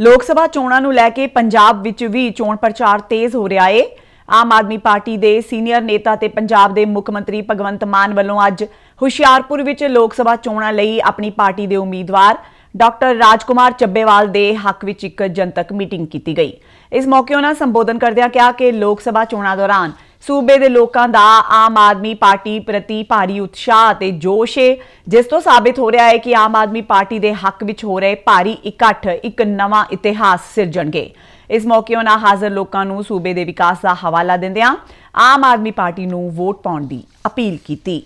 ਲੋਕ ਸਭਾ ਚੋਣਾਂ ਨੂੰ ਲੈ ਕੇ ਪੰਜਾਬ ਵਿੱਚ ਵੀ ਚੋਣ ਪ੍ਰਚਾਰ ਤੇਜ਼ ਹੋ ਰਿਹਾ ਏ ਆਮ ਆਦਮੀ ਪਾਰਟੀ ਦੇ ਸੀਨੀਅਰ ਨੇਤਾ ਤੇ ਪੰਜਾਬ ਦੇ ਮੁੱਖ ਮੰਤਰੀ ਭਗਵੰਤ ਮਾਨ ਵੱਲੋਂ ਅੱਜ ਹੁਸ਼ਿਆਰਪੁਰ ਵਿੱਚ ਲੋਕ ਸਭਾ ਚੋਣਾਂ ਲਈ ਆਪਣੀ ਪਾਰਟੀ ਦੇ ਉਮੀਦਵਾਰ ਡਾਕਟਰ ਰਾਜਕੁਮਾਰ ਚੱਬੇਵਾਲ ਦੇ ਹੱਕ ਵਿੱਚ ਇੱਕ ਜਨਤਕ ਮੀਟਿੰਗ ਕੀਤੀ ਗਈ ਇਸ ਮੌਕੇ ਉਹਨਾਂ ਸੰਬੋਧਨ ਕਰਦਿਆਂ ਕਿਹਾ ਕਿ ਲੋਕ ਸਭਾ ਚੋਣਾਂ ਦੌਰਾਨ ਸੂਬੇ ਦੇ ਲੋਕਾਂ ਦਾ ਆਮ ਆਦਮੀ ਪਾਰਟੀ ਪ੍ਰਤੀ ਭਾਰੀ ਉਤਸ਼ਾਹ ਅਤੇ ਜੋਸ਼ ਹੈ ਜਿਸ ਤੋਂ ਸਾਬਿਤ ਹੋ ਰਿਹਾ ਹੈ ਕਿ ਆਮ ਆਦਮੀ ਪਾਰਟੀ ਦੇ ਹੱਕ ਵਿੱਚ ਹੋ ਰਹੇ ਭਾਰੀ ਇਕੱਠ ਇੱਕ ਨਵਾਂ ਇਤਿਹਾਸ ਸਿਰਜਣਗੇ ਇਸ ਮੌਕੇ ਉਹਨਾਂ ਹਾਜ਼ਰ ਲੋਕਾਂ ਨੂੰ ਸੂਬੇ ਦੇ ਵਿਕਾਸ ਦਾ ਹਵਾਲਾ ਦਿੰਦਿਆਂ ਆਮ ਆਦਮੀ ਪਾਰਟੀ ਨੂੰ ਵੋਟ ਪਾਉਣ ਦੀ ਅਪੀਲ ਕੀਤੀ